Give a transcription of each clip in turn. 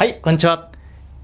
はい、こんにちは。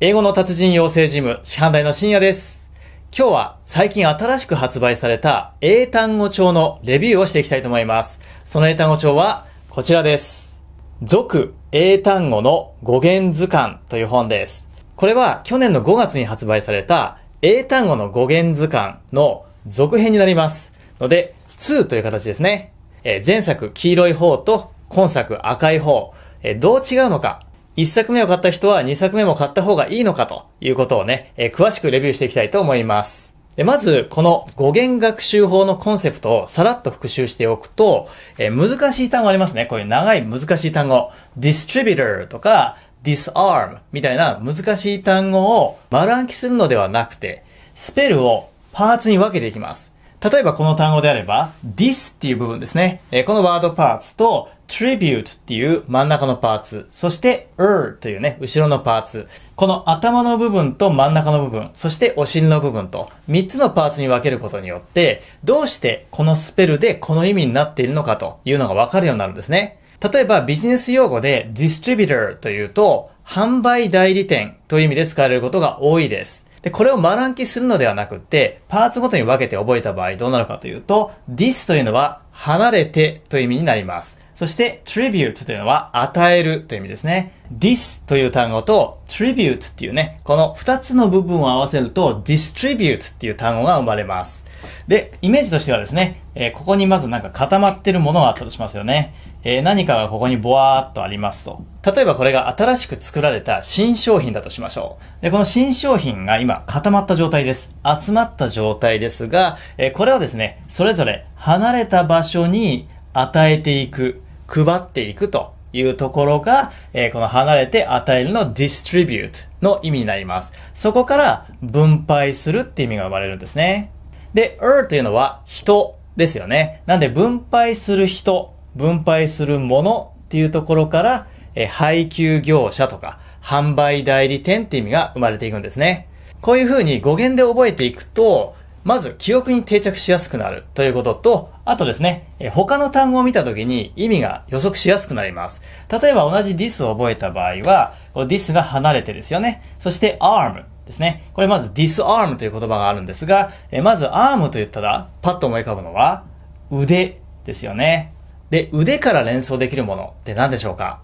英語の達人養成ジム、師範代の深夜です。今日は最近新しく発売された英単語帳のレビューをしていきたいと思います。その英単語帳はこちらです。俗英単語の語源図鑑という本です。これは去年の5月に発売された英単語の語源図鑑の続編になります。ので、2という形ですね。え前作黄色い方と今作赤い方、えどう違うのか1作目を買った人は2作目も買った方がいいのかということをね、えー、詳しくレビューしていきたいと思います。で、まず、この語源学習法のコンセプトをさらっと復習しておくと、えー、難しい単語ありますね。こういう長い難しい単語。distributor とか disarm みたいな難しい単語を丸暗記するのではなくて、スペルをパーツに分けていきます。例えばこの単語であれば、this っていう部分ですね。えー、このワードパーツと tribute っていう真ん中のパーツ、そして er というね、後ろのパーツ。この頭の部分と真ん中の部分、そしてお尻の部分と3つのパーツに分けることによって、どうしてこのスペルでこの意味になっているのかというのが分かるようになるんですね。例えばビジネス用語で distributor というと、販売代理店という意味で使われることが多いです。で、これを丸暗記するのではなくて、パーツごとに分けて覚えた場合どうなるかというと、this というのは離れてという意味になります。そして tribute というのは与えるという意味ですね。this という単語と tribute っていうね、この2つの部分を合わせると distribute っていう単語が生まれます。で、イメージとしてはですね、えー、ここにまずなんか固まってるものがあったとしますよね。えー、何かがここにぼわーっとありますと。例えばこれが新しく作られた新商品だとしましょう。で、この新商品が今固まった状態です。集まった状態ですが、えー、これをですね、それぞれ離れた場所に与えていく、配っていくというところが、えー、この離れて与えるの distribute の意味になります。そこから分配するって意味が生まれるんですね。で、er というのは人ですよね。なんで分配する人分配するものっていうところから、え配給業者とか、販売代理店って意味が生まれていくんですね。こういう風に語源で覚えていくと、まず記憶に定着しやすくなるということと、あとですね、他の単語を見た時に意味が予測しやすくなります。例えば同じ this を覚えた場合は、この this が離れてですよね。そして arm ですね。これまず disarm という言葉があるんですが、まず arm と言ったら、パッと思い浮かぶのは腕ですよね。で、腕から連想できるものって何でしょうか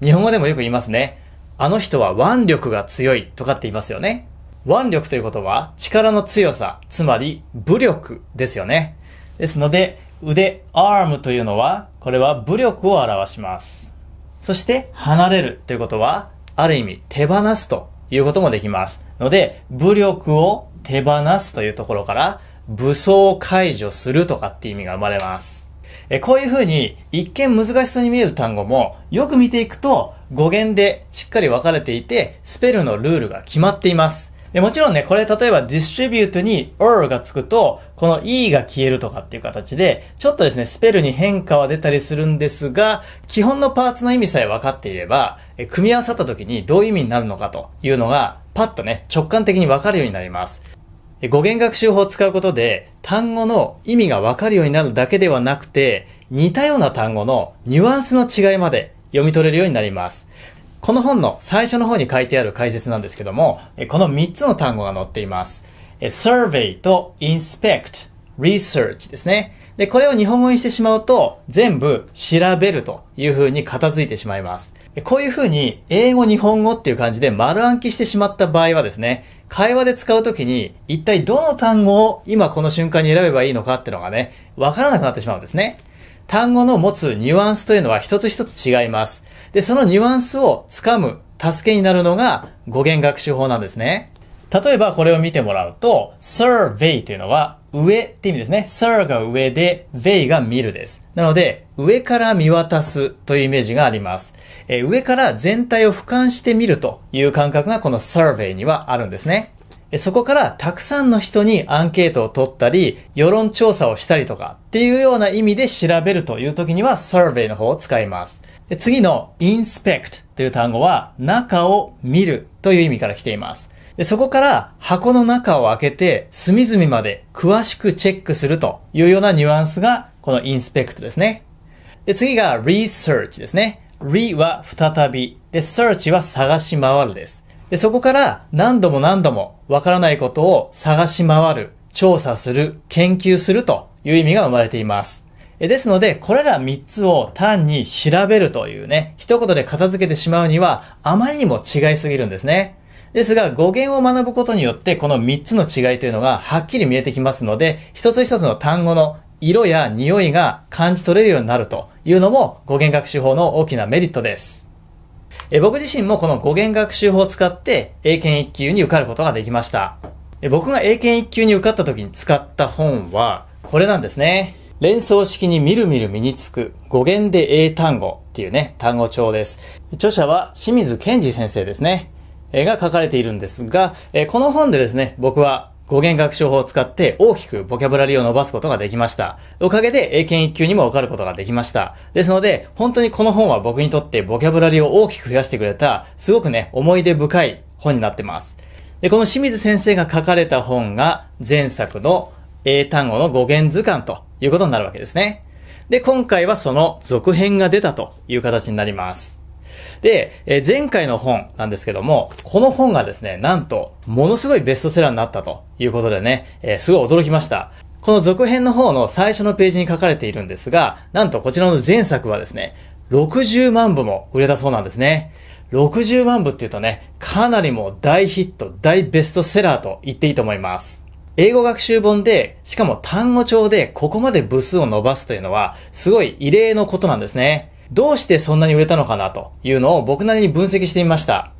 日本語でもよく言いますね。あの人は腕力が強いとかって言いますよね。腕力ということは力の強さ、つまり武力ですよね。ですので、腕、アームというのは、これは武力を表します。そして、離れるということは、ある意味手放すということもできます。ので、武力を手放すというところから、武装解除するとかって意味が生まれます。えこういうふうに一見難しそうに見える単語もよく見ていくと語源でしっかり分かれていてスペルのルールが決まっています。でもちろんね、これ例えば distribute に er がつくと、この e が消えるとかっていう形で、ちょっとですね、スペルに変化は出たりするんですが、基本のパーツの意味さえ分かっていれば、組み合わさった時にどういう意味になるのかというのが、パッとね、直感的に分かるようになります。語源学習法を使うことで、単語の意味がわかるようになるだけではなくて、似たような単語のニュアンスの違いまで読み取れるようになります。この本の最初の方に書いてある解説なんですけども、この3つの単語が載っています。survey と inspect、research ですね。で、これを日本語にしてしまうと、全部調べるという風に片付いてしまいます。こういう風に、英語、日本語っていう感じで丸暗記してしまった場合はですね、会話で使うときに、一体どの単語を今この瞬間に選べばいいのかっていうのがね、わからなくなってしまうんですね。単語の持つニュアンスというのは一つ一つ違います。で、そのニュアンスを掴む助けになるのが語源学習法なんですね。例えばこれを見てもらうと、survey というのは上って意味ですね。sir が上で、they が見るです。なので、上から見渡すというイメージがあります。えー、上から全体を俯瞰してみるという感覚がこのサーベイにはあるんですね。そこからたくさんの人にアンケートを取ったり、世論調査をしたりとかっていうような意味で調べるという時にはサーベイの方を使います。で次の inspect という単語は中を見るという意味から来ています。でそこから箱の中を開けて隅々まで詳しくチェックするというようなニュアンスがこの inspect ですね。で、次が research ですね。re は再び。で、search は探し回るです。で、そこから何度も何度もわからないことを探し回る、調査する、研究するという意味が生まれています。ですので、これら3つを単に調べるというね、一言で片付けてしまうには、あまりにも違いすぎるんですね。ですが、語源を学ぶことによって、この3つの違いというのがはっきり見えてきますので、一つ一つの単語の色や匂いが感じ取れるようになるというのも語源学習法の大きなメリットです。え僕自身もこの語源学習法を使って英検1級に受かることができました。え僕が英検1級に受かった時に使った本はこれなんですね。連想式にみるみる身につく語源で英単語っていうね、単語帳です。著者は清水健二先生ですね。が書かれているんですが、この本でですね、僕は語源学習法を使って大きくボキャブラリーを伸ばすことができました。おかげで英検1級にも受かることができました。ですので、本当にこの本は僕にとってボキャブラリーを大きく増やしてくれた、すごくね、思い出深い本になってます。で、この清水先生が書かれた本が前作の英単語の語源図鑑ということになるわけですね。で、今回はその続編が出たという形になります。で、えー、前回の本なんですけども、この本がですね、なんと、ものすごいベストセラーになったということでね、えー、すごい驚きました。この続編の方の最初のページに書かれているんですが、なんとこちらの前作はですね、60万部も売れたそうなんですね。60万部っていうとね、かなりもう大ヒット、大ベストセラーと言っていいと思います。英語学習本で、しかも単語帳でここまで部数を伸ばすというのは、すごい異例のことなんですね。どうしてそんなに売れたのかなというのを僕なりに分析してみました。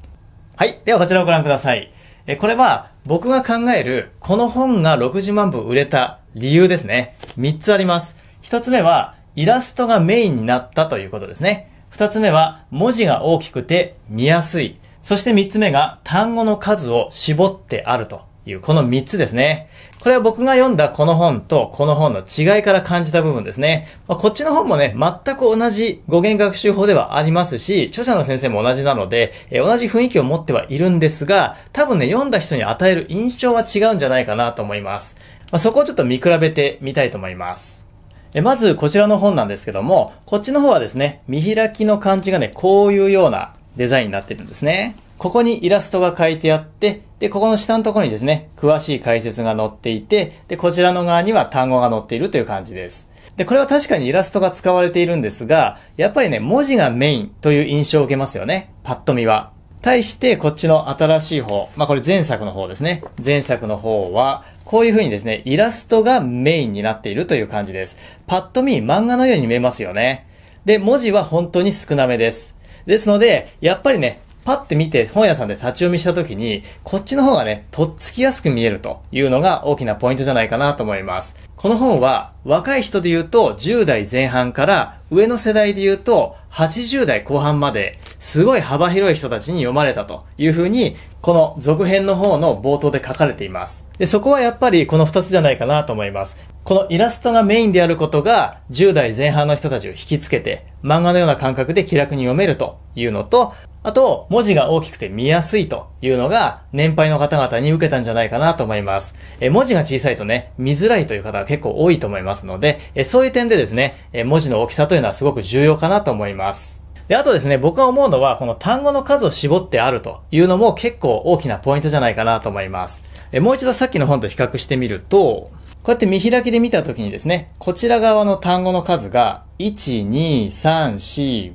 はい。ではこちらをご覧ください。え、これは僕が考えるこの本が60万部売れた理由ですね。3つあります。1つ目はイラストがメインになったということですね。2つ目は文字が大きくて見やすい。そして3つ目が単語の数を絞ってあるというこの3つですね。これは僕が読んだこの本とこの本の違いから感じた部分ですね。まあ、こっちの本もね、全く同じ語源学習法ではありますし、著者の先生も同じなので、えー、同じ雰囲気を持ってはいるんですが、多分ね、読んだ人に与える印象は違うんじゃないかなと思います。まあ、そこをちょっと見比べてみたいと思います。えまず、こちらの本なんですけども、こっちの方はですね、見開きの漢字がね、こういうようなデザインになってるんですね。ここにイラストが書いてあって、で、ここの下のところにですね、詳しい解説が載っていて、で、こちらの側には単語が載っているという感じです。で、これは確かにイラストが使われているんですが、やっぱりね、文字がメインという印象を受けますよね。パッと見は。対してこっちの新しい方、まあ、これ前作の方ですね。前作の方は、こういう風にですね、イラストがメインになっているという感じです。パッと見漫画のように見えますよね。で、文字は本当に少なめです。ですので、やっぱりね、パッて見て本屋さんで立ち読みした時に、こっちの方がね、とっつきやすく見えるというのが大きなポイントじゃないかなと思います。この本は若い人で言うと10代前半から上の世代で言うと80代後半まですごい幅広い人たちに読まれたというふうにこの続編の方の冒頭で書かれています。で、そこはやっぱりこの2つじゃないかなと思います。このイラストがメインであることが10代前半の人たちを引きつけて漫画のような感覚で気楽に読めるというのとあと、文字が大きくて見やすいというのが、年配の方々に受けたんじゃないかなと思います。え文字が小さいとね、見づらいという方が結構多いと思いますので、えそういう点でですね、え文字の大きさというのはすごく重要かなと思います。で、あとですね、僕が思うのは、この単語の数を絞ってあるというのも結構大きなポイントじゃないかなと思います。えもう一度さっきの本と比較してみると、こうやって見開きで見たときにですね、こちら側の単語の数が、1、2、3、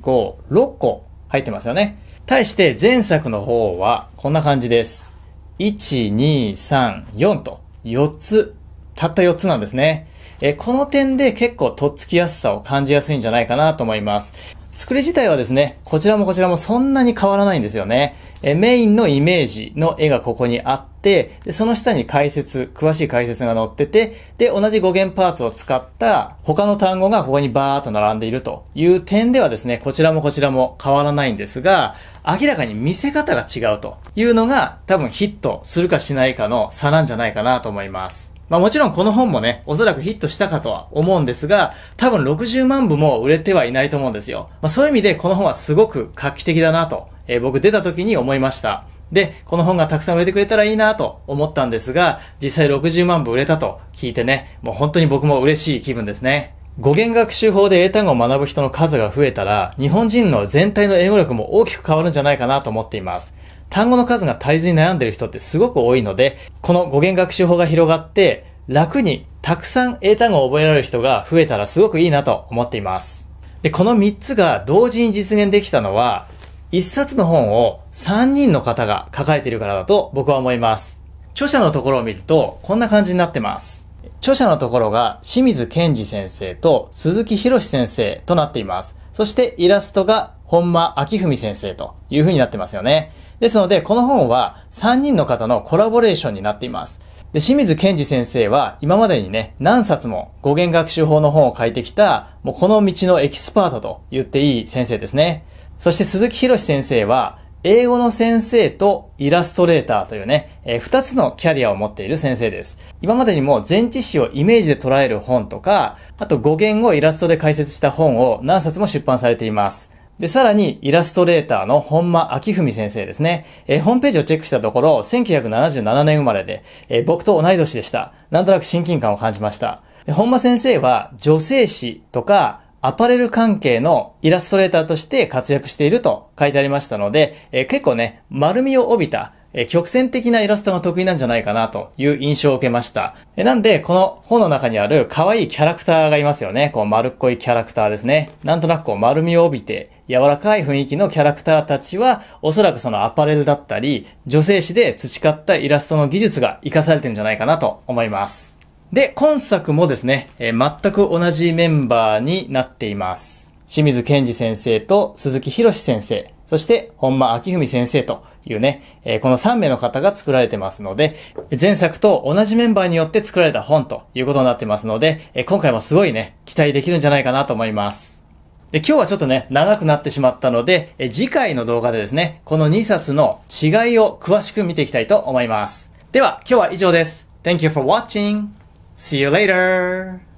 4、5、6個入ってますよね。対して前作の方はこんな感じです。1、2、3、4と4つ、たった4つなんですね。えこの点で結構とっつきやすさを感じやすいんじゃないかなと思います。作り自体はですね、こちらもこちらもそんなに変わらないんですよね。えメインのイメージの絵がここにあって、でその下に解説、詳しい解説が載ってて、で、同じ語源パーツを使った他の単語がここにバーっと並んでいるという点ではですね、こちらもこちらも変わらないんですが、明らかに見せ方が違うというのが多分ヒットするかしないかの差なんじゃないかなと思います。まあもちろんこの本もね、おそらくヒットしたかとは思うんですが、多分60万部も売れてはいないと思うんですよ。まあそういう意味でこの本はすごく画期的だなと、えー、僕出た時に思いました。で、この本がたくさん売れてくれたらいいなと思ったんですが、実際60万部売れたと聞いてね、もう本当に僕も嬉しい気分ですね。語源学習法で英単語を学ぶ人の数が増えたら、日本人の全体の英語力も大きく変わるんじゃないかなと思っています。単語の数が足りずに悩んでる人ってすごく多いので、この語源学習法が広がって、楽にたくさん英単語を覚えられる人が増えたらすごくいいなと思っています。で、この3つが同時に実現できたのは、1冊の本を3人の方が書かれているからだと僕は思います。著者のところを見ると、こんな感じになってます。著者のところが清水健二先生と鈴木博先生となっています。そしてイラストが本間明文先生という風になってますよね。ですので、この本は3人の方のコラボレーションになっています。で、清水健二先生は今までにね、何冊も語源学習法の本を書いてきた、もうこの道のエキスパートと言っていい先生ですね。そして鈴木博先生は、英語の先生とイラストレーターというね、えー、2つのキャリアを持っている先生です。今までにも全知識をイメージで捉える本とか、あと語源をイラストで解説した本を何冊も出版されています。で、さらに、イラストレーターの本間明文先生ですね。えー、ホームページをチェックしたところ、1977年生まれで、えー、僕と同い年でした。なんとなく親近感を感じました。本間先生は、女性誌とか、アパレル関係のイラストレーターとして活躍していると書いてありましたので、えー、結構ね、丸みを帯びた、え曲線的なイラストが得意なんじゃないかなという印象を受けました。えなんで、この本の中にある可愛いキャラクターがいますよね。こう丸っこいキャラクターですね。なんとなくこう丸みを帯びて柔らかい雰囲気のキャラクターたちは、おそらくそのアパレルだったり、女性誌で培ったイラストの技術が活かされてるんじゃないかなと思います。で、今作もですね、え全く同じメンバーになっています。清水健二先生と鈴木博先生。そして本間明文先生というね、えー、この3名の方が作られてますので、前作と同じメンバーによって作られた本ということになってますので、えー、今回もすごいね、期待できるんじゃないかなと思います。で、今日はちょっとね、長くなってしまったので、えー、次回の動画でですね、この2冊の違いを詳しく見ていきたいと思います。では、今日は以上です。Thank you for watching. See you later.